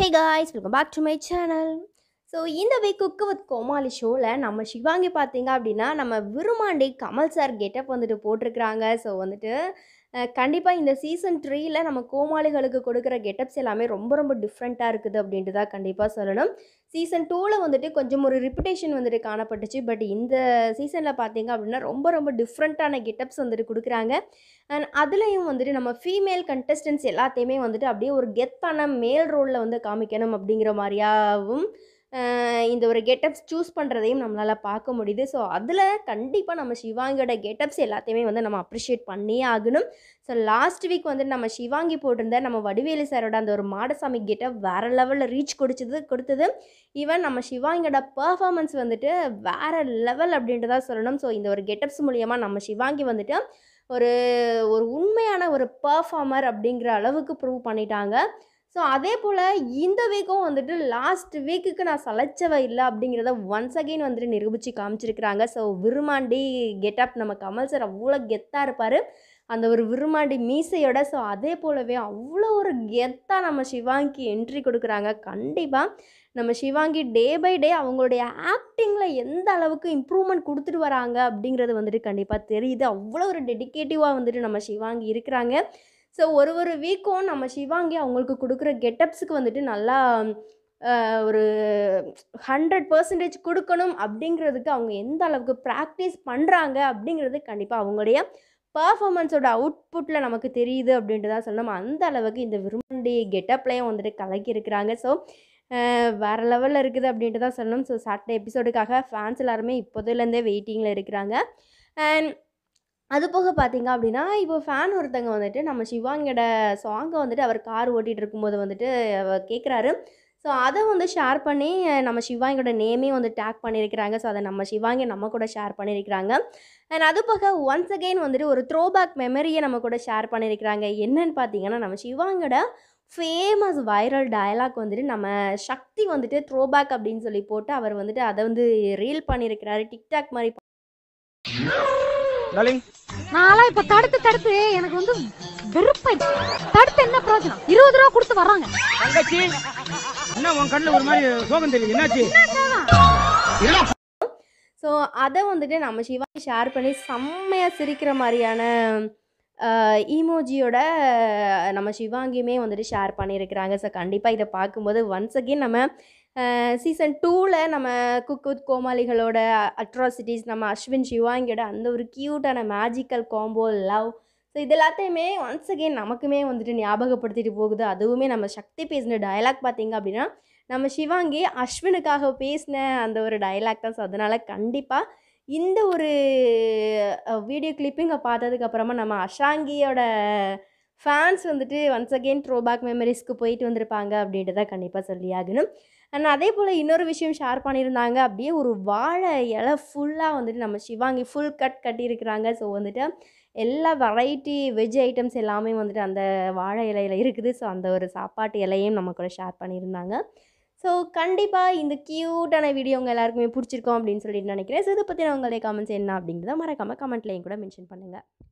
hey guys welcome back to my channel so இந்த week cook with Comali ஷோவில் நம்ம சிவாங்கி பார்த்தீங்க அப்படின்னா நம்ம விருமாண்டி கமல் சார் கெட்டப் வந்துட்டு போட்டிருக்கிறாங்க ஸோ வந்துட்டு கண்டிப்பாக இந்த சீசன் த்ரீயில் நம்ம கோமாளிகளுக்கு கொடுக்குற கெட்டப்ஸ் எல்லாமே ரொம்ப ரொம்ப டிஃப்ரெண்ட்டாக இருக்குது அப்படின்ட்டு தான் கண்டிப்பாக சொல்லணும் சீசன் டூவில் வந்துட்டு கொஞ்சம் ஒரு ரிப்பிட்டேஷன் வந்துட்டு காணப்பட்டுச்சு பட் இந்த சீசனில் பார்த்தீங்க அப்படின்னா ரொம்ப ரொம்ப டிஃப்ரெண்ட்டான கெட்டப்ஸ் வந்துட்டு கொடுக்குறாங்க அண்ட் அதுலேயும் வந்துட்டு நம்ம ஃபீமேல் கண்டஸ்டன்ஸ் எல்லாத்தையுமே வந்துட்டு அப்படியே ஒரு கெத்தான மேல் ரோலில் வந்து காமிக்கணும் அப்படிங்கிற மாதிரியாகவும் இந்த ஒரு கெட்டப்ஸ் சூஸ் பண்ணுறதையும் நம்மளால் பார்க்க முடியுது ஸோ அதில் கண்டிப்பாக நம்ம சிவாங்கியோட கெட்டப்ஸ் எல்லாத்தையுமே வந்து நம்ம அப்ரிஷியேட் பண்ணியே ஆகணும் ஸோ லாஸ்ட் வீக் வந்து நம்ம சிவாங்கி போட்டிருந்த நம்ம வடிவேலு சாரோட அந்த ஒரு மாடசாமி கெட்டப் வேறு லெவலில் ரீச் கொடுத்தது கொடுத்தது ஈவன் நம்ம சிவாங்கியோட பர்ஃபார்மன்ஸ் வந்துட்டு வேறு லெவல் அப்படின்ட்டு தான் சொல்லணும் ஸோ இந்த ஒரு கெட்டப்ஸ் மூலியமாக நம்ம சிவாங்கி வந்துட்டு ஒரு ஒரு உண்மையான ஒரு பர்ஃபார்மர் அப்படிங்கிற அளவுக்கு ப்ரூவ் பண்ணிட்டாங்க ஸோ அதே போல் இந்த வீக்கும் வந்துட்டு லாஸ்ட் வீக்குக்கு நான் சலைச்சவ இல்லை அப்படிங்கிறத ஒன்ஸ் அகெயின் வந்துட்டு நிரூபித்து காமிச்சிருக்கிறாங்க ஸோ விருமாண்டி கெட்டப் நம்ம கமல் சார் அவ்வளோ கெத்தாக இருப்பார் அந்த ஒரு விருமாண்டி மீசையோட ஸோ அதே போலவே அவ்வளோ ஒரு கெத்தாக நம்ம சிவாங்கி என்ட்ரி கொடுக்குறாங்க கண்டிப்பாக நம்ம சிவாங்கி டே பை டே அவங்களுடைய ஆக்டிங்கில் எந்த அளவுக்கு இம்ப்ரூவ்மெண்ட் கொடுத்துட்டு வராங்க அப்படிங்கிறது வந்துட்டு கண்டிப்பாக தெரியுது அவ்வளோ ஒரு டெடிக்கேட்டிவாக வந்துட்டு நம்ம சிவாங்கி இருக்கிறாங்க ஸோ ஒரு ஒரு வீக்கும் நம்ம ஷிவாங்கி அவங்களுக்கு கொடுக்குற கெட்டப்ஸுக்கு வந்துட்டு நல்லா ஒரு ஹண்ட்ரட் பர்சன்டேஜ் கொடுக்கணும் அப்படிங்கிறதுக்கு அவங்க எந்த அளவுக்கு ப்ராக்டிஸ் பண்ணுறாங்க அப்படிங்கிறது கண்டிப்பாக அவங்களுடைய பர்ஃபாமன்ஸோட அவுட்புட்டில் நமக்கு தெரியுது அப்படின்ட்டு தான் சொல்லணும் அந்த அளவுக்கு இந்த விரும்பி கெட்டப்லேயும் வந்துட்டு கலக்கி இருக்கிறாங்க ஸோ வேறு லெவலில் இருக்குது அப்படின்ட்டு தான் சொல்லணும் ஸோ சாட்டர்டே எபிசோடுக்காக ஃபேன்ஸ் எல்லாருமே இப்போதுலேருந்தே வெயிட்டிங்கில் இருக்கிறாங்க அண்ட் அது போக பார்த்தீங்க அப்படின்னா இப்போ ஃபேன் ஒருத்தங்க வந்துட்டு நம்ம சிவாங்கோட சாங்கை வந்துட்டு அவர் கார் ஓட்டிகிட்டு இருக்கும்போது வந்துட்டு அவர் கேட்குறாரு ஸோ அதை வந்து ஷேர் பண்ணி நம்ம சிவாங்கியோட நேமே வந்து டேக் பண்ணியிருக்கிறாங்க ஸோ அதை நம்ம சிவாங்கி நம்ம கூட ஷேர் பண்ணியிருக்கிறாங்க அண்ட் அது போக ஒன்ஸ் அகெயின் வந்துட்டு ஒரு த்ரோ பேக் மெமரியை நம்ம கூட ஷேர் பண்ணியிருக்கிறாங்க என்னன்னு பார்த்தீங்கன்னா நம்ம சிவாங்கோட ஃபேமஸ் வைரல் டயலாக் வந்துட்டு நம்ம சக்தி வந்துட்டு த்ரோ பேக் அப்படின்னு சொல்லி போட்டு அவர் வந்துட்டு அதை வந்து ரீல் பண்ணியிருக்கிறாரு டிக்டாக் மாதிரி டார்லிங் நான்லாம் இப்ப தடுத்து தடுத்து எனக்கு வந்து வெறுப்பாயிடுச்சு தடுத்து என்ன பிரயோஜனம் இருபது ரூபா கொடுத்து வர்றாங்க தங்கச்சி என்ன உன் கண்ணில் ஒரு மாதிரி சோகம் தெரியுது என்னாச்சு ஸோ அதை வந்துட்டு நம்ம சிவா ஷேர் பண்ணி செம்மையாக சிரிக்கிற மாதிரியான ஈமோஜியோட நம்ம சிவாங்கியுமே வந்துட்டு ஷேர் பண்ணியிருக்கிறாங்க ஸோ கண்டிப்பாக இதை பார்க்கும்போது ஒன்ஸ் அகெயின் நம்ம சீசன் டூவில் நம்ம குக் வித் கோமாளிகளோட அட்ராசிட்டிஸ் நம்ம அஸ்வின் சிவாங்கியோட அந்த ஒரு க்யூட்டான மேஜிக்கல் காம்போ லவ் ஸோ இது எல்லாத்தையுமே ஒன்ஸ் அகெயின் நமக்குமே வந்துட்டு ஞாபகப்படுத்திட்டு போகுது அதுவுமே நம்ம சக்தி பேசின டயலாக் பார்த்தீங்க அப்படின்னா நம்ம சிவாங்கி அஸ்வினுக்காக பேசின அந்த ஒரு டயலாக் தான் ஸோ அதனால் கண்டிப்பாக இந்த ஒரு வீடியோ கிளிப்பிங்கை பார்த்ததுக்கப்புறமா நம்ம அஷாங்கியோட ஃபேன்ஸ் வந்துட்டு ஒன்ஸ் அகெயின் பேக் மெமரிஸ்க்கு போயிட்டு வந்திருப்பாங்க அப்படின்ட்டு தான் கண்டிப்பாக சொல்லியாகணும் அண்ட் அதே போல் இன்னொரு விஷயம் ஷேர் பண்ணியிருந்தாங்க அப்படியே ஒரு வாழை இலை ஃபுல்லாக வந்துட்டு நம்ம சிவாங்கி ஃபுல் கட் கட்டியிருக்கிறாங்க ஸோ வந்துட்டு எல்லா வெரைட்டி வெஜ் ஐட்டம்ஸ் எல்லாமே வந்துட்டு அந்த வாழை இலையில் இருக்குது ஸோ அந்த ஒரு சாப்பாட்டு இலையும் நம்ம கூட ஷேர் பண்ணியிருந்தாங்க ஸோ கண்டிப்பாக இந்த க்யூட்டான வீடியோ உங்கள் எல்லாருக்குமே பிடிச்சிருக்கோம் அப்படின்னு சொல்லிட்டு நினைக்கிறேன் ஸோ இதை பற்றின உங்களுடைய கமெண்ட்ஸ் என்ன அப்படிங்கிறத மறக்காமல் கமெண்ட்லேயும் கூட மென்ஷன் பண்ணுங்கள்